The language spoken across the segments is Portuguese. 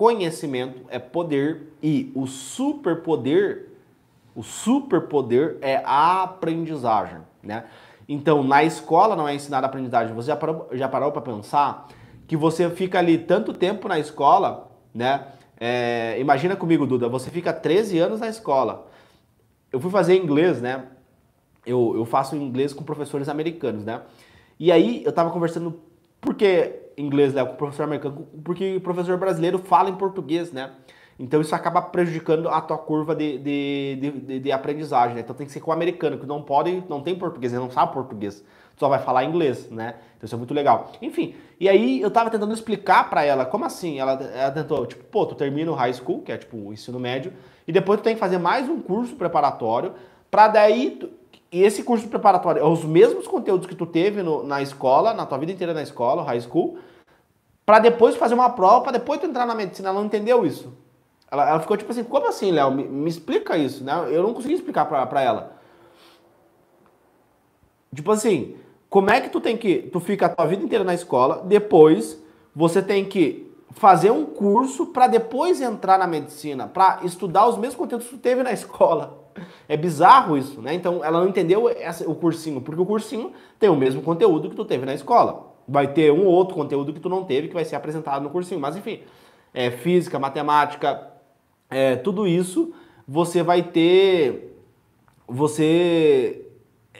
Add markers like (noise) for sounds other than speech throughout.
conhecimento é poder e o superpoder, o superpoder é a aprendizagem, né? Então, na escola não é ensinada a aprendizagem. Você já parou, já parou para pensar que você fica ali tanto tempo na escola, né? É, imagina comigo, Duda, você fica 13 anos na escola. Eu fui fazer inglês, né? Eu, eu faço inglês com professores americanos, né? E aí eu tava conversando porque inglês leva né, o professor americano, porque o professor brasileiro fala em português, né? Então isso acaba prejudicando a tua curva de, de, de, de aprendizagem, né? Então tem que ser com o americano, que não pode, não tem português, ele não sabe português, só vai falar inglês, né? Então isso é muito legal. Enfim, e aí eu tava tentando explicar para ela, como assim? Ela, ela tentou, tipo, pô, tu termina o high school, que é tipo o ensino médio, e depois tu tem que fazer mais um curso preparatório, para daí tu, esse curso preparatório é os mesmos conteúdos que tu teve no, na escola, na tua vida inteira na escola, high school, para depois fazer uma prova, para depois tu entrar na medicina. Ela não entendeu isso. Ela, ela ficou tipo assim, como assim, Léo? Me, me, explica isso, né? Eu não consegui explicar para ela. Tipo assim, como é que tu tem que... Tu fica a tua vida inteira na escola, depois você tem que fazer um curso para depois entrar na medicina, para estudar os mesmos conteúdos que tu teve na (laughs) escola. É bizarro isso, né? Então ela não entendeu essa, o cursinho, porque o cursinho tem o mesmo conteúdo que tu teve na escola. Vai ter um ou outro conteúdo que tu não teve que vai ser apresentado no cursinho, mas enfim, é, física, matemática, é, tudo isso você vai ter. Você.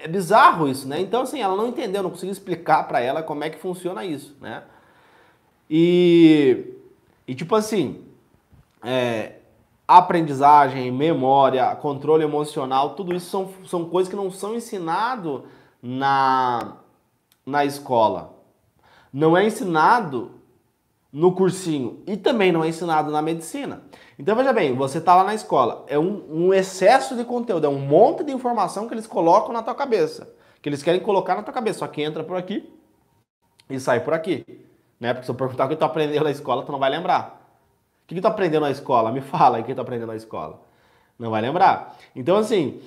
É bizarro isso, né? Então, assim, ela não entendeu, não conseguiu explicar para ela como é que funciona isso, né? E. E tipo assim. É, aprendizagem, memória, controle emocional, tudo isso são, são coisas que não são ensinado na, na escola. Não é ensinado no cursinho e também não é ensinado na medicina. Então veja bem, você está lá na escola, é um, um, excesso de conteúdo, é um monte de informação que eles colocam na tua cabeça, que eles querem colocar na tua cabeça, só que entra por aqui e sai por aqui, né? Porque se eu perguntar o que tu aprendeu na escola, tu não vai lembrar que, que tu aprendeu na escola? Me fala o que tu aprendeu na escola. Não vai lembrar. Então, assim,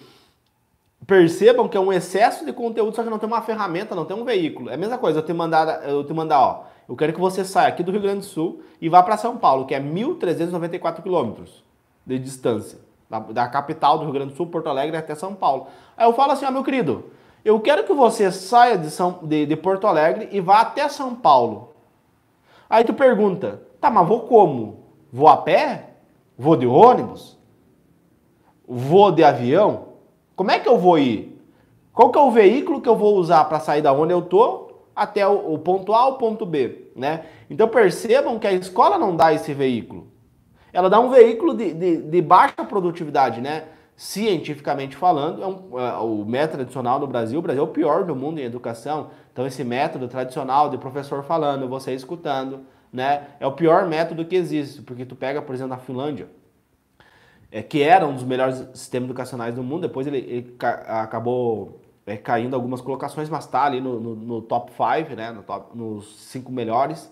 percebam que é um excesso de conteúdo, só que não tem uma ferramenta, não tem um veículo. É a mesma coisa eu te mandar, eu te mandar, ó, eu quero que você saia aqui do Rio Grande do Sul e vá para São Paulo, que é 1.394 quilômetros de distância, da, da, capital do Rio Grande do Sul, Porto Alegre até São Paulo. Aí eu falo assim, ó, meu querido, eu quero que você saia de, São, de, de Porto Alegre e vá até São Paulo. Aí tu pergunta, tá, mas vou como? Vou a pé? Vou de ônibus? Vou de avião? Como é que eu vou ir? Qual que é o veículo que eu vou usar para sair da onde eu tô até o, ponto A ou ponto B, né? Então percebam que a escola não dá esse veículo. Ela dá um veículo de, de, de baixa produtividade, né? Cientificamente falando, é, um, é o método tradicional do Brasil, o Brasil é o pior do mundo em educação. Então esse método tradicional de professor falando, você escutando, né? É o pior método que existe, porque tu pega, por exemplo, na Finlândia, é, que era um dos melhores sistemas educacionais do mundo, depois ele, ele ca acabou é, caindo algumas colocações, mas está ali no, no, no top 5, né? No top, nos cinco melhores.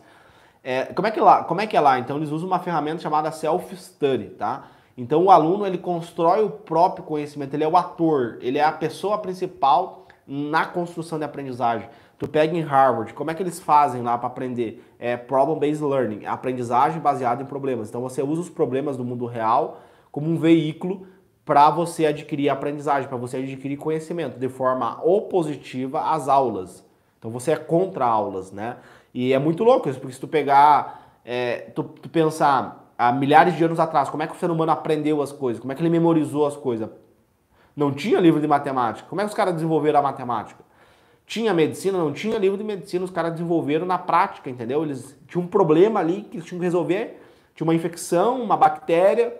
É, como, é que lá, como é que é lá? Então eles usam uma ferramenta chamada self-study, tá? Então o aluno ele constrói o próprio conhecimento, ele é o ator, ele é a pessoa principal na construção de aprendizagem. Tu pega em Harvard, como é que eles fazem lá para aprender? É problem-based learning, é aprendizagem baseada em problemas. Então você usa os problemas do mundo real como um veículo para você adquirir aprendizagem, para você adquirir conhecimento de forma opositiva às aulas. Então você é contra aulas, né? E é muito louco isso, porque se tu pegar, é, tu, tu pensar há milhares de anos atrás, como é que o ser humano aprendeu as coisas, como é que ele memorizou as coisas? Não tinha livro de matemática. Como é que os caras desenvolveram a matemática? Tinha medicina, não tinha livro de medicina, os caras desenvolveram na prática, entendeu? Eles tinham um problema ali que eles tinham que resolver, tinha uma infecção, uma bactéria,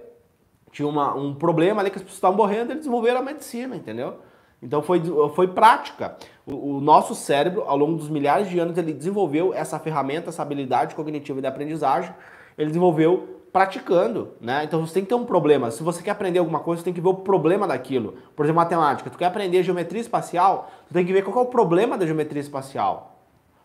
tinha uma, um problema ali que as pessoas estavam morrendo, eles desenvolveram a medicina, entendeu? Então foi, foi prática. O, o, nosso cérebro, ao longo dos milhares de anos, ele desenvolveu essa ferramenta, essa habilidade cognitiva de aprendizagem, ele desenvolveu praticando, né? Então você tem que ter um problema. Se você quer aprender alguma coisa, você tem que ver o problema daquilo. Por exemplo, matemática. Tu quer aprender geometria espacial, tu tem que ver qual é o problema da geometria espacial.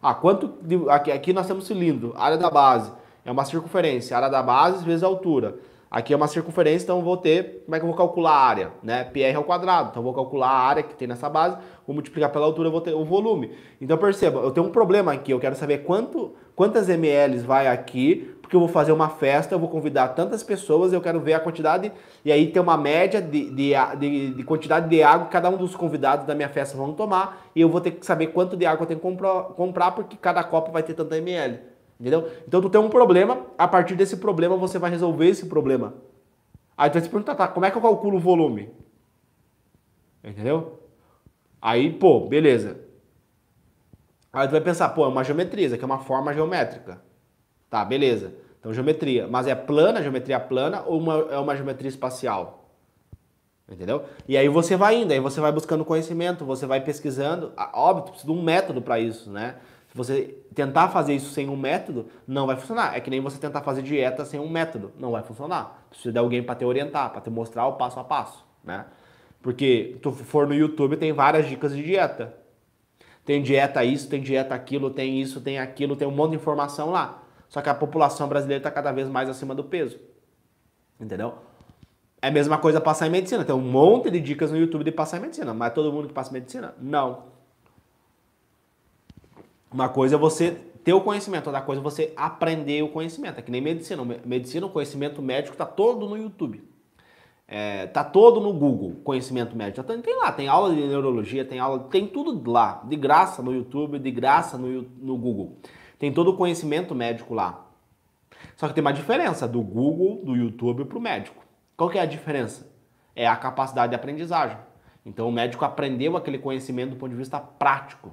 Ah, quanto aqui, aqui nós temos cilindro, área da base é uma circunferência, área da base vezes a altura. Aqui é uma circunferência, então vou ter, como é que eu vou calcular a área? Né? PR ao quadrado, então vou calcular a área que tem nessa base, vou multiplicar pela altura, vou ter o volume. Então perceba, eu tenho um problema aqui, eu quero saber quanto, quantas ml vai aqui, porque eu vou fazer uma festa, eu vou convidar tantas pessoas, eu quero ver a quantidade, e aí ter uma média de, de, de, de quantidade de água que cada um dos convidados da minha festa vão tomar, e eu vou ter que saber quanto de água eu tenho que comprar porque cada copo vai ter tanta ml. Entendeu? Então tu tem um problema, a partir desse problema você vai resolver esse problema. Aí tu vai se perguntar, tá, como é que eu calculo o volume? Entendeu? Aí, pô, beleza. Aí tu vai pensar, pô, é uma geometria, isso aqui é uma forma geométrica. Tá, beleza. Então geometria, mas é plana, geometria plana ou uma, é uma geometria espacial? Entendeu? E aí você vai indo, aí você vai buscando conhecimento, você vai pesquisando. Ah, óbvio, tu precisa de um método para isso, né? Você tentar fazer isso sem um método não vai funcionar. É que nem você tentar fazer dieta sem um método, não vai funcionar. Precisa de alguém para te orientar, para te mostrar o passo a passo, né? Porque tu for no YouTube tem várias dicas de dieta. Tem dieta isso, tem dieta aquilo, tem isso, tem aquilo, tem um monte de informação lá. Só que a população brasileira está cada vez mais acima do peso. Entendeu? É a mesma coisa passar em medicina. Tem um monte de dicas no YouTube de passar em medicina, mas todo mundo que passa em medicina? Não. Uma coisa é você ter o conhecimento, outra coisa é você aprender o conhecimento. É que nem medicina. Medicina, o conhecimento médico está todo no YouTube. É, tá todo no Google, conhecimento médico. Tem, tem lá, tem aula de neurologia, tem aula, tem tudo lá, de graça no YouTube, de graça no, no Google. Tem todo o conhecimento médico lá. Só que tem uma diferença do Google, do YouTube para o médico. Qual que é a diferença? É a capacidade de aprendizagem. Então o médico aprendeu aquele conhecimento do ponto de vista prático,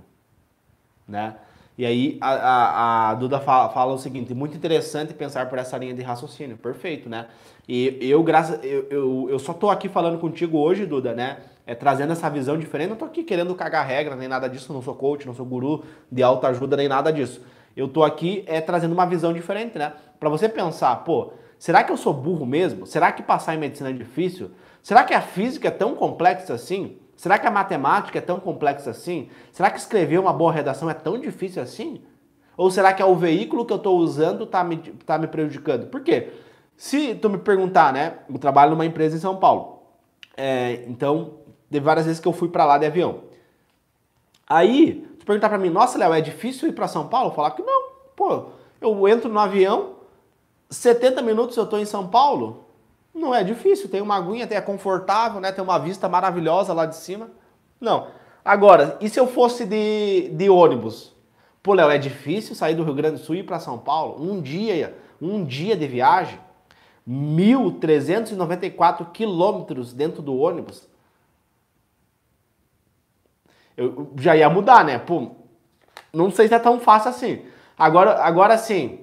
né? E aí a, a, a Duda fala, fala, o seguinte, muito interessante pensar por essa linha de raciocínio, perfeito, né? E eu, graças, eu, eu, eu só tô aqui falando contigo hoje, Duda, né? É, trazendo essa visão diferente, não tô aqui querendo cagar regra, nem nada disso, não sou coach, não sou guru de alta ajuda, nem nada disso. Eu tô aqui é, trazendo uma visão diferente, né? Para você pensar, pô, será que eu sou burro mesmo? Será que passar em medicina é difícil? Será que a física é tão complexa assim? Será que a matemática é tão complexa assim? Será que escrever uma boa redação é tão difícil assim? Ou será que é o veículo que eu estou usando está me, tá me prejudicando? Por quê? Se tu me perguntar, né? Eu trabalho numa empresa em São Paulo. É, então, teve várias vezes que eu fui para lá de avião. Aí, tu perguntar para mim, nossa, Léo, é difícil ir para São Paulo? Eu falar que não. Pô, eu entro no avião, 70 minutos eu estou em São Paulo, não é difícil, tem uma aguinha, tem, é confortável, né? Tem uma vista maravilhosa lá de cima. Não. Agora, e se eu fosse de, de ônibus? Pô, Léo, é difícil sair do Rio Grande do Sul e ir para São Paulo? Um dia, um dia de viagem, 1.394 quilômetros dentro do ônibus. Eu já ia mudar, né? Pô, não sei se é tão fácil assim. Agora, agora sim,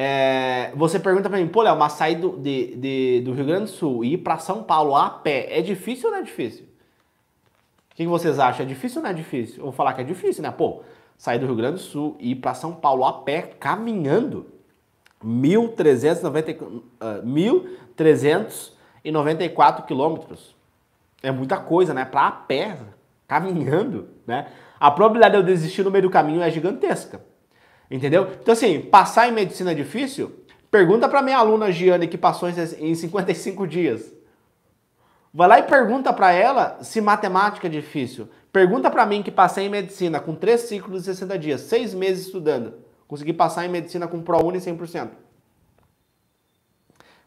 é, você pergunta para mim, pô, Léo, mas sair do, de, de, do Rio Grande do Sul e ir para São Paulo a pé é difícil ou não é difícil? O que, que vocês acham? É difícil ou não é difícil? Eu vou falar que é difícil, né? Pô, sair do Rio Grande do Sul e ir para São Paulo a pé, caminhando, 1.394 ah, quilômetros. É muita coisa, né? Para a pé, caminhando, né? A probabilidade de eu desistir no meio do caminho é gigantesca. Entendeu? Então, assim, passar em medicina é difícil? Pergunta para minha aluna Giane que passou em 55 dias. Vai lá e pergunta para ela se matemática é difícil. Pergunta para mim que passei em medicina com 3 ciclos de 60 dias, 6 meses estudando. Consegui passar em medicina com ProUni 100%.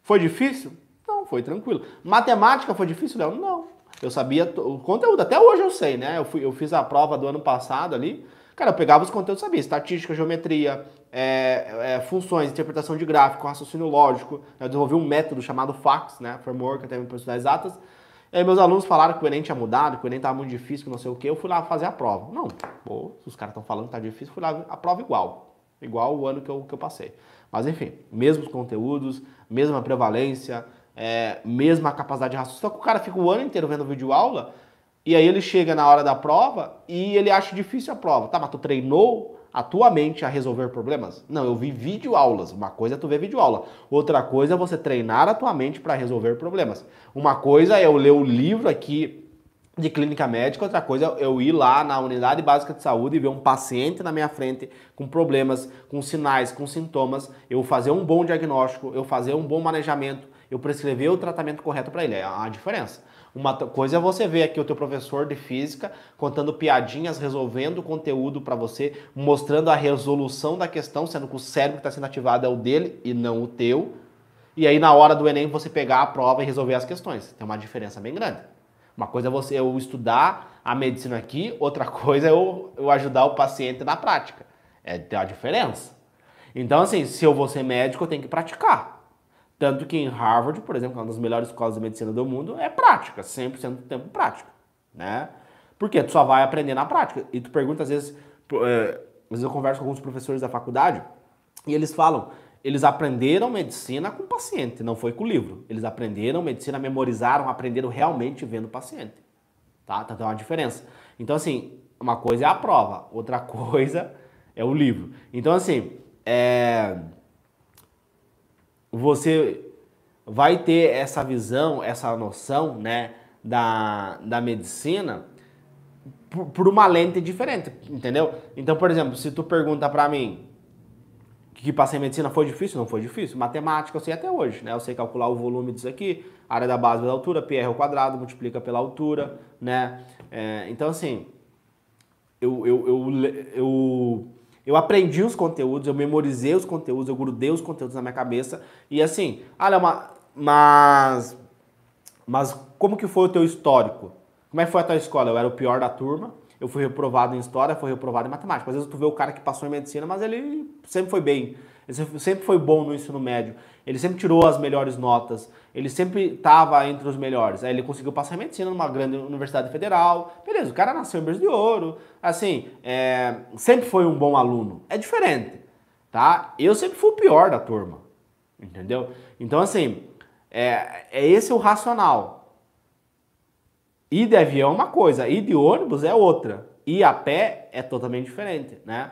Foi difícil? Não, foi tranquilo. Matemática foi difícil, Léo? Não. Eu sabia o conteúdo, até hoje eu sei, né? Eu, fui, eu fiz a prova do ano passado ali, Cara, eu pegava os conteúdos, sabia? Estatística, geometria, é, é, funções, interpretação de gráfico, raciocínio lógico. Né? Eu desenvolvi um método chamado FAX, né? Framework, até para estudar exatas. E aí meus alunos falaram que o Enem tinha mudado, que o Enem estava muito difícil, que não sei o quê. Eu fui lá fazer a prova. Não, pô, os caras estão falando que está difícil, fui lá a prova igual. Igual o ano que eu, que eu passei. Mas enfim, mesmos conteúdos, mesma prevalência, é, mesma capacidade de raciocínio. Só que o cara fica o ano inteiro vendo vídeo aula e aí ele chega na hora da prova e ele acha difícil a prova. Tá, mas tu treinou a tua mente a resolver problemas? Não, eu vi vídeo aulas. Uma coisa é tu ver vídeo aula, outra coisa é você treinar a tua mente para resolver problemas. Uma coisa é eu ler o livro aqui de clínica médica, outra coisa é eu ir lá na unidade básica de saúde e ver um paciente na minha frente com problemas, com sinais, com sintomas, eu fazer um bom diagnóstico, eu fazer um bom manejamento, eu prescrever o tratamento correto para ele. É a diferença. Uma coisa é você ver aqui o teu professor de física contando piadinhas, resolvendo conteúdo para você, mostrando a resolução da questão, sendo que o cérebro que está sendo ativado é o dele e não o teu. E aí na hora do Enem você pegar a prova e resolver as questões. Tem uma diferença bem grande. Uma coisa é você é eu estudar a medicina aqui, outra (laughs) coisa é eu, eu ajudar o paciente na prática. É tem uma diferença. Então, assim, se eu vou ser médico, eu tenho que praticar. Tanto que em Harvard, por exemplo, é uma das melhores escolas de medicina do mundo, é prática, 100% do tempo prática, né? Porque tu só vai aprender na prática. E tu pergunta, às vezes, é, às vezes eu converso com alguns professores da faculdade e eles falam, eles aprenderam medicina com o paciente, não foi com o livro. Eles aprenderam medicina, memorizaram, aprenderam realmente vendo o paciente. Tá? Então tem uma diferença. Então, assim, uma coisa é a prova, outra (laughs) coisa é o livro. Então, assim, é... você vai ter essa visão, essa noção, né, da, da medicina por, por uma lente diferente, entendeu? Então, por exemplo, se tu pergunta para mim, que passei em medicina foi difícil? Não foi difícil. Matemática eu sei até hoje, né? Eu sei calcular o volume disso aqui, área da base pela altura, PR ao quadrado, multiplica pela altura, né? É, então, assim, eu, eu, eu, eu, eu aprendi os conteúdos, eu memorizei os conteúdos, eu grudei os conteúdos na minha cabeça. E assim, olha mas, mas como que foi o teu histórico? Como é que foi a tua escola? Eu era o pior da turma, eu fui reprovado em história, fui reprovado em matemática. Às vezes tu vê o cara que passou em medicina, mas ele sempre foi bem. Ele sempre foi bom no ensino médio. Ele sempre tirou as melhores notas. Ele sempre estava entre os melhores. Aí ele conseguiu passar em medicina numa grande universidade federal. Beleza, o cara nasceu em berço de ouro. Assim, é, sempre foi um bom aluno. É diferente, tá? Eu sempre fui o pior da turma, entendeu? Então, assim, é, é esse o racional. Ir de avião é uma coisa, ir de ônibus é outra. Ir a pé é totalmente diferente, né?